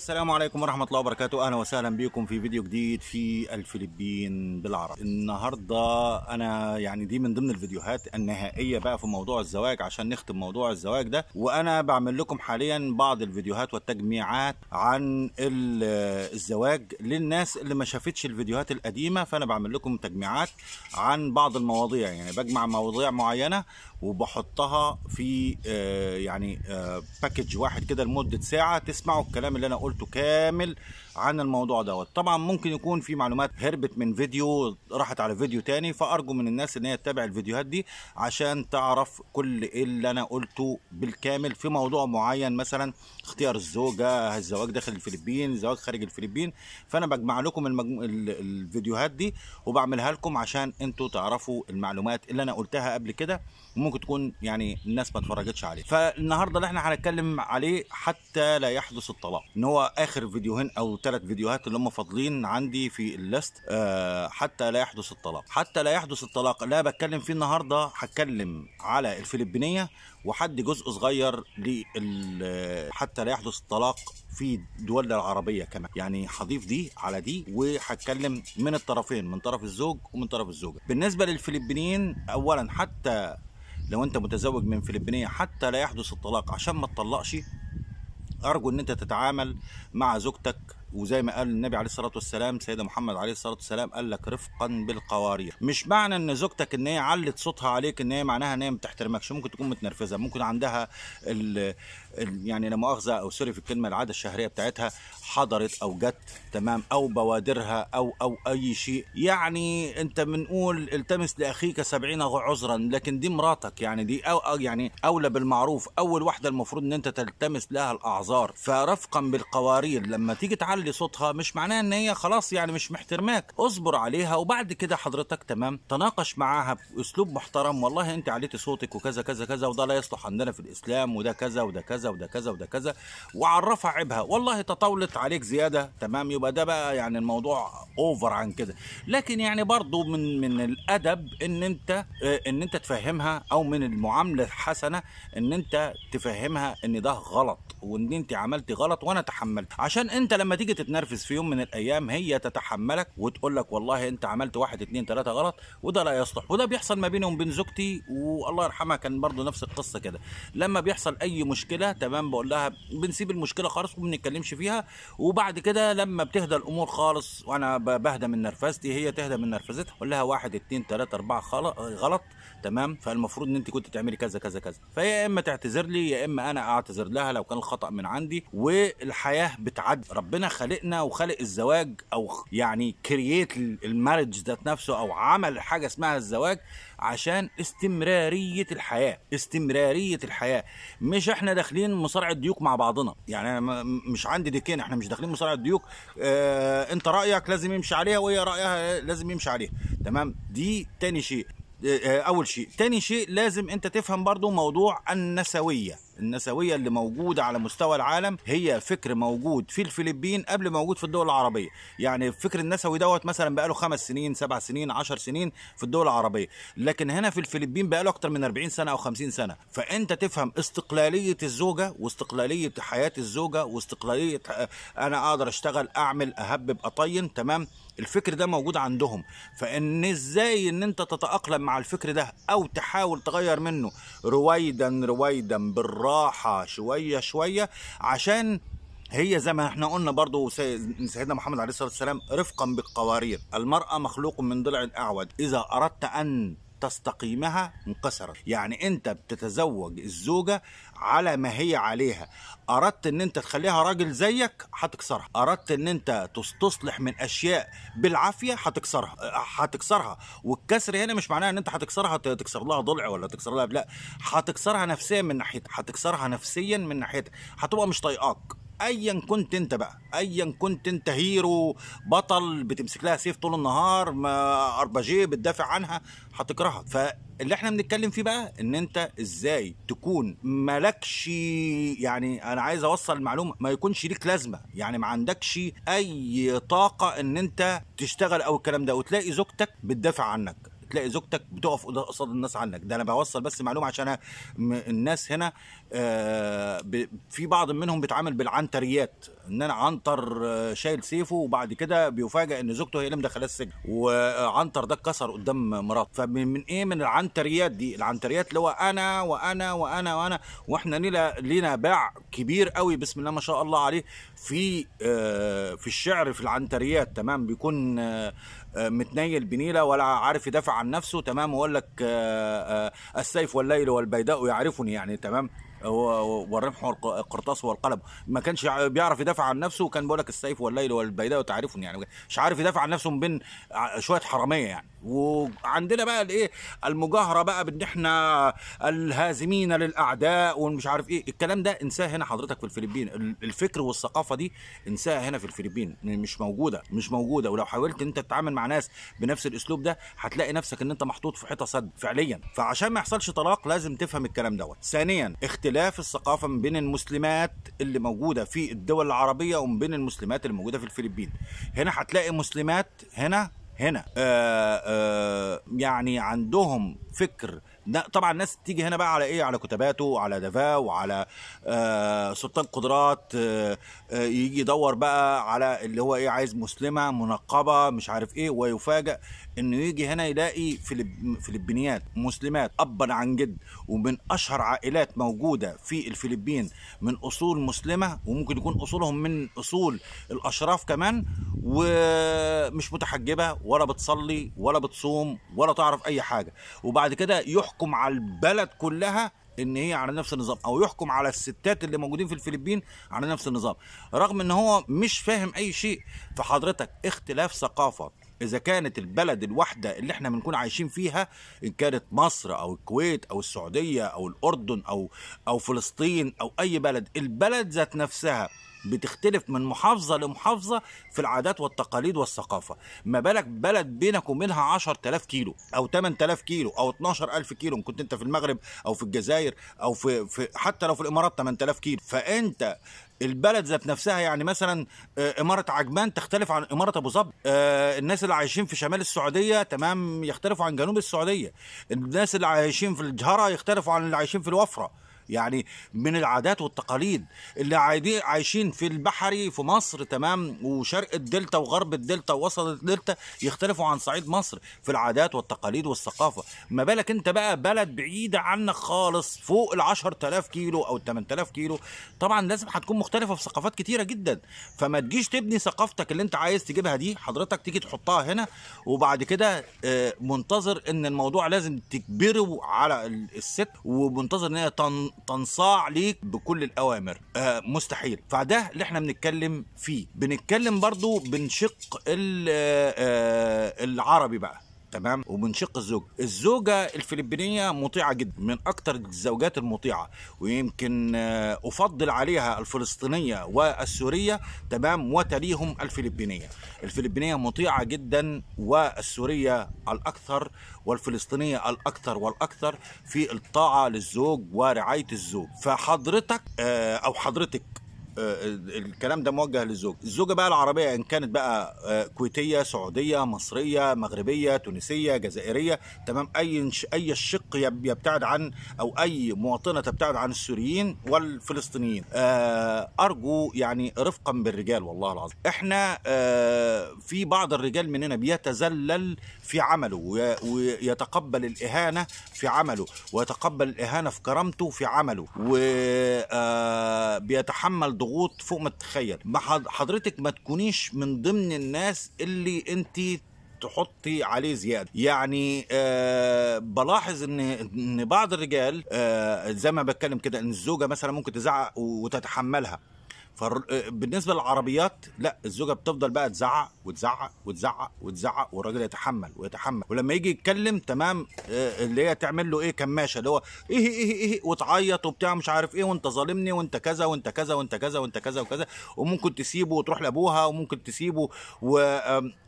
السلام عليكم ورحمة الله وبركاته أهلا وسهلا بكم في فيديو جديد في الفلبين بالعربي النهاردة أنا يعني دي من ضمن الفيديوهات النهائية بقى في موضوع الزواج عشان نختم موضوع الزواج ده وأنا بعمل لكم حاليا بعض الفيديوهات والتجميعات عن الزواج للناس اللي ما شافتش الفيديوهات القديمة فأنا بعمل لكم تجميعات عن بعض المواضيع يعني بجمع مواضيع معينة وبحطها في آه، يعني باكج آه، واحد كده لمده ساعه تسمعوا الكلام اللي انا قلته كامل عن الموضوع دوت طبعا ممكن يكون في معلومات هربت من فيديو راحت على فيديو تاني فارجو من الناس ان هي تتابع الفيديوهات دي عشان تعرف كل إيه اللي انا قلته بالكامل في موضوع معين مثلا اختيار الزوجه الزواج داخل الفلبين الزواج خارج الفلبين فانا بجمع لكم المجم... الفيديوهات دي وبعملها لكم عشان انتوا تعرفوا المعلومات اللي انا قلتها قبل كده وممكن تكون يعني الناس ما اتفرجتش عليه فالنهارده اللي احنا هنتكلم عليه حتى لا يحدث الطلاق ان هو اخر فيديوهين او ثلاث فيديوهات اللي هم فاضلين عندي في الليست آه حتى لا يحدث الطلاق حتى لا يحدث الطلاق لا بتكلم فيه النهارده هتكلم على الفلبينيه وحد جزء صغير لل حتى لا يحدث الطلاق في دولنا العربيه كمان يعني هضيف دي على دي وهتكلم من الطرفين من طرف الزوج ومن طرف الزوجه بالنسبه للفلبينيين اولا حتى لو انت متزوج من فلبينيه حتى لا يحدث الطلاق عشان ما تطلقش ارجو ان انت تتعامل مع زوجتك وزي ما قال النبي عليه الصلاه والسلام سيدنا محمد عليه الصلاه والسلام قال لك رفقا بالقوارير مش معنى ان زوجتك ان هي علت صوتها عليك ان هي معناها ان هي ما بتحترمكش ممكن تكون متنرفزه ممكن عندها ال الـ يعني لا مؤاخذه او سوري في الكلمه العاده الشهريه بتاعتها حضرت او جت تمام او بوادرها او او اي شيء يعني انت بنقول التمس لاخيك سبعين عذرا لكن دي مراتك يعني دي أو يعني اولى بالمعروف اول واحده المفروض ان انت تلتمس لها الاعذار فرفقا بالقوارير لما تيجي تعلم تعلي صوتها مش معناها ان هي خلاص يعني مش محترماك اصبر عليها وبعد كده حضرتك تمام تناقش معاها باسلوب محترم والله انت عليتي صوتك وكذا كذا كذا وده لا يصلح عندنا في الاسلام وده كذا وده كذا وده كذا وده كذا وعرفها عيبها والله تطاولت عليك زياده تمام يبقى ده بقى يعني الموضوع اوفر عن كده لكن يعني برضو من من الادب ان انت ان انت تفهمها او من المعامله الحسنه ان انت تفهمها ان ده غلط وان انت عملتي غلط وانا تحملت عشان انت لما تيجي تتنرفز في يوم من الايام هي تتحملك وتقول لك والله انت عملت واحد اتنين تلاته غلط وده لا يصلح وده بيحصل ما بيني وبين زوجتي والله يرحمها كان برضه نفس القصه كده لما بيحصل اي مشكله تمام بقول لها بنسيب المشكله خالص وما بنتكلمش فيها وبعد كده لما بتهدى الامور خالص وانا بهدى من نرفزتي هي تهدى من نرفزتها اقول لها واحد اتنين تلاته اربعه غلط تمام فالمفروض ان انت كنت تعملي كذا كذا كذا فيا اما تعتذر لي يا اما انا اعتذر لها لو كان خطا من عندي والحياه بتعدي ربنا خلقنا وخلق الزواج او يعني كرييت المارج ذات نفسه او عمل حاجه اسمها الزواج عشان استمراريه الحياه استمراريه الحياه مش احنا داخلين مصارعه ديوك مع بعضنا يعني انا مش عندي ديكين احنا مش داخلين مصارعه ديوك اه انت رايك لازم يمشي عليها وهي رايها لازم يمشي عليها تمام دي تاني شيء آه، آه، اول شيء تاني شيء لازم انت تفهم برضو موضوع النسويه النسويه اللي موجوده على مستوى العالم هي فكر موجود في الفلبين قبل موجود في الدول العربيه يعني الفكر النسوي دوت مثلا بقاله خمس سنين سبع سنين عشر سنين في الدول العربيه لكن هنا في الفلبين بقاله اكتر من 40 سنه او 50 سنه فانت تفهم استقلاليه الزوجه واستقلاليه حياه الزوجه واستقلاليه آه، انا اقدر اشتغل اعمل اهبب اطين تمام الفكر ده موجود عندهم فان ازاي ان انت تتاقلم مع الفكر ده او تحاول تغير منه رويدا رويدا بالراحه بالراحه شويه شويه عشان هي زي ما احنا قلنا برضو سيدنا محمد عليه الصلاه والسلام رفقا بالقوارير المراه مخلوق من ضلع اعود اذا اردت ان تستقيمها انكسرت يعني انت بتتزوج الزوجه على ما هي عليها اردت ان انت تخليها راجل زيك هتكسرها اردت ان انت تستصلح من اشياء بالعافيه هتكسرها هتكسرها والكسر هنا مش معناها ان انت هتكسرها تكسر لها ضلع ولا تكسر لها لا هتكسرها نفسيا من ناحيتها هتكسرها نفسيا من ناحيتها هتبقى مش طايقاك ايا كنت انت بقى ايا كنت انت هيرو بطل بتمسك لها سيف طول النهار ارباجيه بتدافع عنها هتكرهها ف اللي احنا بنتكلم فيه بقى ان انت ازاي تكون مالكش يعني انا عايز اوصل المعلومه ما يكونش ليك لازمه يعني ما عندكش اي طاقه ان انت تشتغل او الكلام ده وتلاقي زوجتك بتدافع عنك تلاقي زوجتك بتقف قصاد الناس عنك ده انا بوصل بس معلومه عشان الناس هنا آه، في بعض منهم بيتعامل بالعنتريات ان انا عنتر آه، شايل سيفه وبعد كده بيفاجئ ان زوجته هي اللي مدخلاه السجن وعنتر ده اتكسر قدام مراته فمن ايه من العنتريات دي العنتريات اللي هو انا وانا وانا وانا واحنا لينا لينا باع كبير قوي بسم الله ما شاء الله عليه في آه، في الشعر في العنتريات تمام بيكون آه، متنيل بنيله ولا عارف يدافع عن نفسه تمام ويقول لك السيف والليل والبيداء يعرفني يعني تمام والرمح والقرطاس والقلم ما كانش بيعرف يدافع عن نفسه وكان بيقول لك السيف والليل والبيداء تعرفون يعني مش عارف يدافع عن نفسه من بين شويه حراميه يعني وعندنا بقى الايه المجاهره بقى بان احنا الهازمين للاعداء ومش عارف ايه الكلام ده انساه هنا حضرتك في الفلبين الفكر والثقافه دي انساها هنا في الفلبين مش موجوده مش موجوده ولو حاولت انت تتعامل مع ناس بنفس الاسلوب ده هتلاقي نفسك ان انت محطوط في حيطه سد فعليا فعشان ما يحصلش طلاق لازم تفهم الكلام دوت ثانيا اختلاف الثقافه ما بين المسلمات اللي موجوده في الدول العربيه وما بين المسلمات اللي موجوده في الفلبين هنا هتلاقي مسلمات هنا هنا آآ آه، آآ آه، يعني عندهم فكر طبعا الناس تيجي هنا بقى على ايه على كتاباته وعلى دافاو وعلى آه، سلطان قدرات آه، آه، يجي يدور بقى على اللي هو ايه عايز مسلمه منقبه مش عارف ايه ويفاجئ انه يجي هنا يلاقي فلبينيات مسلمات ابا عن جد ومن اشهر عائلات موجوده في الفلبين من اصول مسلمه وممكن يكون اصولهم من اصول الاشراف كمان ومش متحجبه ولا بتصلي ولا بتصوم ولا تعرف اي حاجه وبعد كده يحكم يحكم على البلد كلها ان هي على نفس النظام او يحكم على الستات اللي موجودين في الفلبين على نفس النظام رغم ان هو مش فاهم اي شيء فحضرتك اختلاف ثقافه اذا كانت البلد الواحده اللي احنا بنكون عايشين فيها ان كانت مصر او الكويت او السعوديه او الاردن او او فلسطين او اي بلد البلد ذات نفسها بتختلف من محافظة لمحافظة في العادات والتقاليد والثقافة ما بالك بلد بينك ومنها 10000 كيلو أو 8000 كيلو أو 12000 كيلو إن كنت أنت في المغرب أو في الجزائر أو في, في حتى لو في الإمارات 8000 كيلو فأنت البلد ذات نفسها يعني مثلا آه، إمارة عجمان تختلف عن إمارة أبو ظبي آه، الناس اللي عايشين في شمال السعودية تمام يختلفوا عن جنوب السعودية الناس اللي عايشين في الجهرة يختلفوا عن اللي عايشين في الوفرة يعني من العادات والتقاليد اللي عايشين في البحري في مصر تمام وشرق الدلتا وغرب الدلتا ووسط الدلتا يختلفوا عن صعيد مصر في العادات والتقاليد والثقافة ما بالك انت بقى بلد بعيدة عنك خالص فوق ال 10000 كيلو او ال 8000 كيلو طبعا لازم هتكون مختلفة في ثقافات كتيرة جدا فما تجيش تبني ثقافتك اللي انت عايز تجيبها دي حضرتك تيجي تحطها هنا وبعد كده آه، منتظر ان الموضوع لازم تكبره على الست ومنتظر ان هي تنصاع ليك بكل الاوامر آه مستحيل فده اللي احنا بنتكلم فيه بنتكلم برضو بنشق آه، آه، العربي بقى تمام وبنشق الزوج الزوجه الفلبينيه مطيعه جدا من أكثر الزوجات المطيعه ويمكن آه، افضل عليها الفلسطينيه والسوريه تمام وتليهم الفلبينيه الفلبينيه مطيعه جدا والسوريه الاكثر والفلسطينيه الاكثر والاكثر في الطاعه للزوج ورعايه الزوج فحضرتك آه، او حضرتك آه، آه، الكلام ده موجه للزوج الزوجه بقى العربيه ان كانت بقى آه، كويتيه سعوديه مصريه مغربيه تونسيه جزائريه تمام اي اي الشق يبتعد عن او اي مواطنه تبتعد عن السوريين والفلسطينيين ارجو يعني رفقا بالرجال والله العظيم احنا في بعض الرجال مننا بيتذلل في عمله ويتقبل الاهانه في عمله ويتقبل الاهانه في كرامته في عمله وبيتحمل ضغوط فوق ما تتخيل ما حضرتك ما تكونيش من ضمن الناس اللي انت تحطي عليه زياده يعني آه بلاحظ ان ان بعض الرجال آه زي ما بتكلم كده ان الزوجه مثلا ممكن تزعق وتتحملها فبالنسبه آه، للعربيات لا الزوجه بتفضل بقى تزعق وتزعق وتزعق وتزعق والراجل يتحمل ويتحمل ولما يجي يتكلم تمام آه، اللي هي تعمل له ايه كماشه اللي هو إيه،, ايه ايه ايه وتعيط وبتاع مش عارف ايه وانت ظالمني وانت كذا وانت كذا وانت كذا وانت كذا وكذا وممكن تسيبه وتروح لابوها وممكن تسيبه و...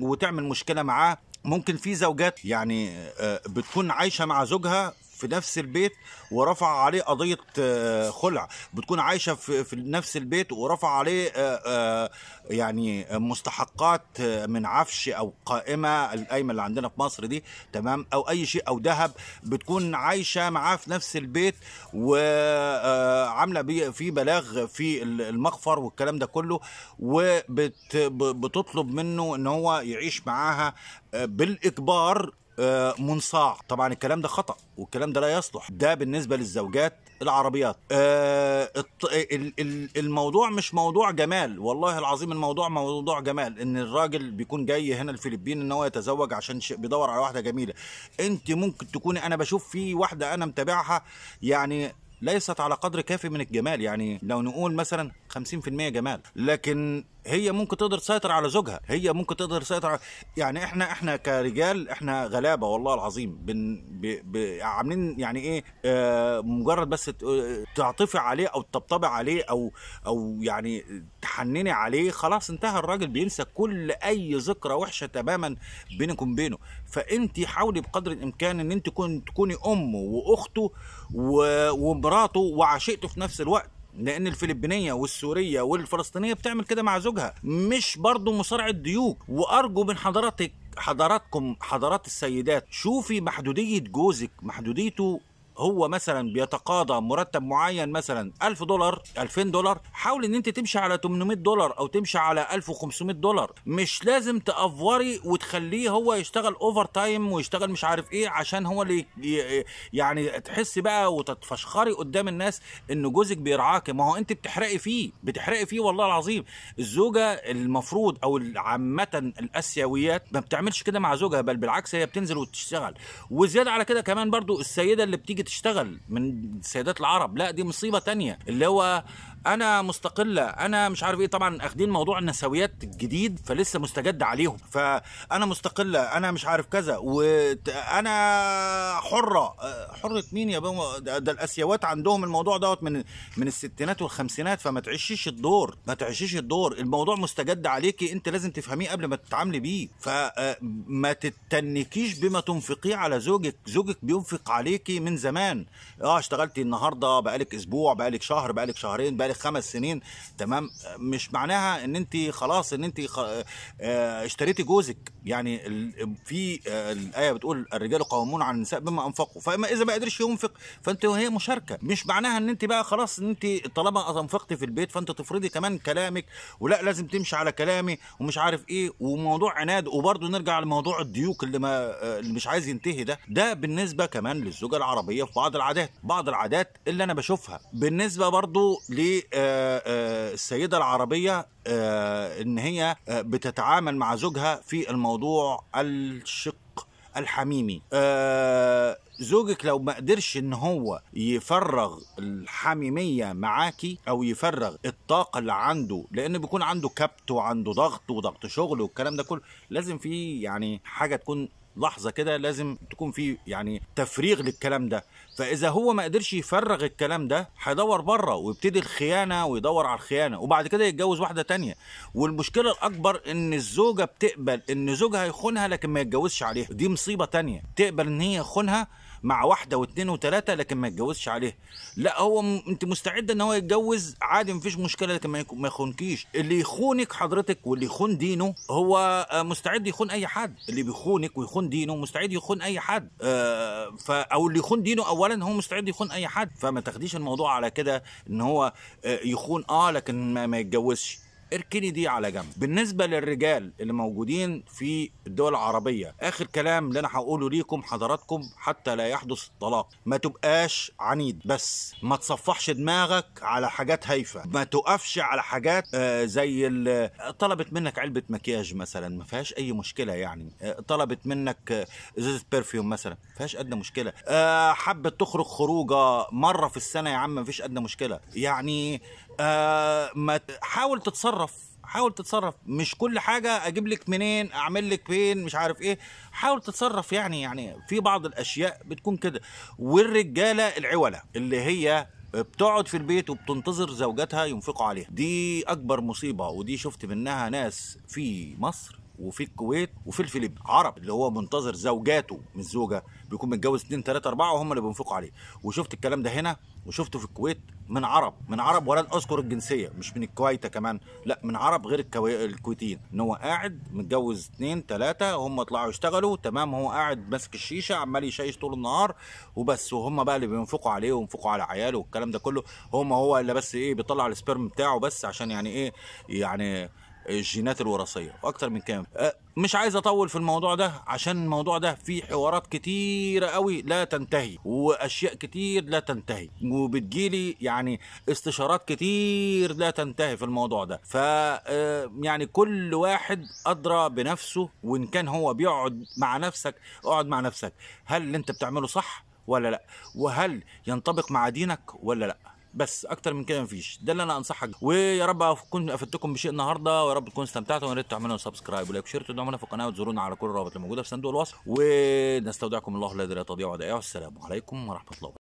وتعمل مشكله معاه ممكن في زوجات يعني آه، بتكون عايشه مع زوجها في نفس البيت ورفع عليه قضيه آه، خلع بتكون عايشه في, في نفس البيت ورفع عليه آه، آه، يعني مستحقات من عفش او قائمه القايمه اللي عندنا في مصر دي تمام او اي شيء او ذهب بتكون عايشه معاه في نفس البيت وعامله في بلاغ في المخفر والكلام ده كله وبتطلب منه ان هو يعيش معاها بالاجبار آه، منصاع طبعا الكلام ده خطأ والكلام ده لا يصلح ده بالنسبة للزوجات العربيات آه، الموضوع مش موضوع جمال والله العظيم الموضوع موضوع جمال ان الراجل بيكون جاي هنا الفلبين ان هو يتزوج عشان بيدور على واحده جميله انت ممكن تكوني انا بشوف في واحده انا متابعها يعني ليست على قدر كافي من الجمال يعني لو نقول مثلا 50% جمال لكن هي ممكن تقدر تسيطر على زوجها هي ممكن تقدر تسيطر على... يعني احنا احنا كرجال احنا غلابه والله العظيم بن... ب... ب... عاملين يعني ايه آه مجرد بس آه، تعطفي عليه او تطبطبي عليه او او يعني تحنني عليه خلاص انتهى الراجل بينسى كل اي ذكرى وحشه تماما بينك وبينه فانت حاولي بقدر الامكان ان انت تكوني امه واخته و... ومراته وعشيقته في نفس الوقت لان الفلبينيه والسوريه والفلسطينيه بتعمل كده مع زوجها مش برضه مصارعه ديوك وارجو من حضرتك حضراتكم حضرات السيدات شوفي محدوديه جوزك محدوديته هو مثلا بيتقاضى مرتب معين مثلا 1000 دولار 2000 دولار حاول ان انت تمشي على 800 دولار او تمشي على 1500 دولار مش لازم تافوري وتخليه هو يشتغل اوفر تايم ويشتغل مش عارف ايه عشان هو اللي يعني تحس بقى وتتفشخري قدام الناس ان جوزك بيرعاك ما هو انت بتحرقي فيه بتحرقي فيه والله العظيم الزوجه المفروض او عامه الاسيويات ما بتعملش كده مع زوجها بل بالعكس هي بتنزل وتشتغل وزياده على كده كمان برضو السيده اللي بتيجي تيجي تشتغل من سيدات العرب لا دي مصيبه تانية اللي هو انا مستقله انا مش عارف ايه طبعا اخدين موضوع النسويات الجديد فلسه مستجد عليهم فانا مستقله انا مش عارف كذا وانا حره حره مين يا بابا ده الاسيوات عندهم الموضوع دوت من من الستينات والخمسينات فما تعيشيش الدور ما تعيشيش الدور الموضوع مستجد عليكي انت لازم تفهميه قبل ما تتعاملي بيه فما آه، تتنكيش بما تنفقيه على زوجك زوجك بينفق عليكي من زمان اه اشتغلتي النهارده بقالك اسبوع بقالك شهر بقالك شهرين بقالك بقالك خمس سنين تمام مش معناها ان انت خلاص ان انت آه، اشتريتي جوزك يعني في آه، الايه بتقول الرجال قوامون على النساء بما انفقوا فاما اذا ما قدرش ينفق فانت وهي مشاركه مش معناها ان انت بقى خلاص ان انت طالما انفقتي في البيت فانت تفرضي كمان كلامك ولا لازم تمشي على كلامي ومش عارف ايه وموضوع عناد وبرضه نرجع لموضوع الديوك اللي ما آه، اللي مش عايز ينتهي ده ده بالنسبه كمان للزوجه العربيه في بعض العادات بعض العادات اللي انا بشوفها بالنسبه برضه ل للسيده العربيه آه، ان هي آه، بتتعامل مع زوجها في الموضوع الشق الحميمي آه، زوجك لو ما قدرش ان هو يفرغ الحميميه معاكي او يفرغ الطاقه اللي عنده لان بيكون عنده كبت وعنده ضغط وضغط شغل والكلام ده كله لازم في يعني حاجه تكون لحظه كده لازم تكون في يعني تفريغ للكلام ده فاذا هو ما قدرش يفرغ الكلام ده هيدور بره ويبتدي الخيانه ويدور على الخيانه وبعد كده يتجوز واحده تانية والمشكله الاكبر ان الزوجه بتقبل ان زوجها يخونها لكن ما يتجوزش عليها دي مصيبه تانية تقبل ان هي يخونها مع واحده واثنين وثلاثه لكن ما يتجوزش عليها لا هو م... انت مستعده ان هو يتجوز عادي مفيش مشكله لكن ما, يخونكيش اللي يخونك حضرتك واللي يخون دينه هو آه، مستعد يخون اي حد اللي بيخونك ويخون دينه مستعد يخون اي حد آه ف... او اللي يخون دينه اولا هو مستعد يخون اي حد فما تاخديش الموضوع على كده ان هو آه، يخون اه لكن ما يتجوزش اركني دي على جنب بالنسبه للرجال اللي موجودين في الدول العربيه اخر كلام اللي انا هقوله ليكم حضراتكم حتى لا يحدث الطلاق ما تبقاش عنيد بس ما تصفحش دماغك على حاجات هايفه ما تقفش على حاجات آه زي آه، طلبت منك علبه مكياج مثلا ما فيهاش اي مشكله يعني آه، طلبت منك ازازه برفيوم مثلا ما فيهاش ادنى مشكله آه حبت تخرج خروجه مره في السنه يا عم ما فيش ادنى مشكله يعني آه، ما حاول تتصرف حاول تتصرف مش كل حاجه اجيب لك منين اعمل لك فين مش عارف ايه حاول تتصرف يعني يعني في بعض الاشياء بتكون كده والرجاله العوله اللي هي بتقعد في البيت وبتنتظر زوجاتها ينفقوا عليها دي اكبر مصيبه ودي شفت منها ناس في مصر وفي الكويت وفي الفلبين عرب اللي هو منتظر زوجاته من زوجه بيكون متجوز 2 3 4 وهم اللي بينفقوا عليه وشفت الكلام ده هنا وشفته في الكويت من عرب من عرب ولن اذكر الجنسيه مش من الكويته كمان لا من عرب غير الكويتيين ان هو قاعد متجوز اثنين ثلاثه هم طلعوا يشتغلوا تمام هو قاعد ماسك الشيشه عمال يشيش طول النهار وبس وهم بقى اللي بينفقوا عليه وينفقوا على عياله والكلام ده كله هم هو اللي بس ايه بيطلع السبيرم بتاعه بس عشان يعني ايه يعني الجينات الوراثيه واكتر من كام أه، مش عايز اطول في الموضوع ده عشان الموضوع ده فيه حوارات كتيره قوي لا تنتهي واشياء كتير لا تنتهي وبتجيلي يعني استشارات كتير لا تنتهي في الموضوع ده ف أه، يعني كل واحد ادرى بنفسه وان كان هو بيقعد مع نفسك اقعد مع نفسك هل اللي انت بتعمله صح ولا لا وهل ينطبق مع دينك ولا لا بس اكتر من كده مفيش ده اللي انا انصحك ويا رب اكون افدتكم بشيء النهارده ويا رب تكونوا استمتعتوا ويا ريت تعملوا سبسكرايب ولايك وشير تدعمونا في القناه وتزورونا على كل الروابط الموجوده في صندوق الوصف ونستودعكم الله لا يدري تضيع ودائعه والسلام عليكم ورحمه الله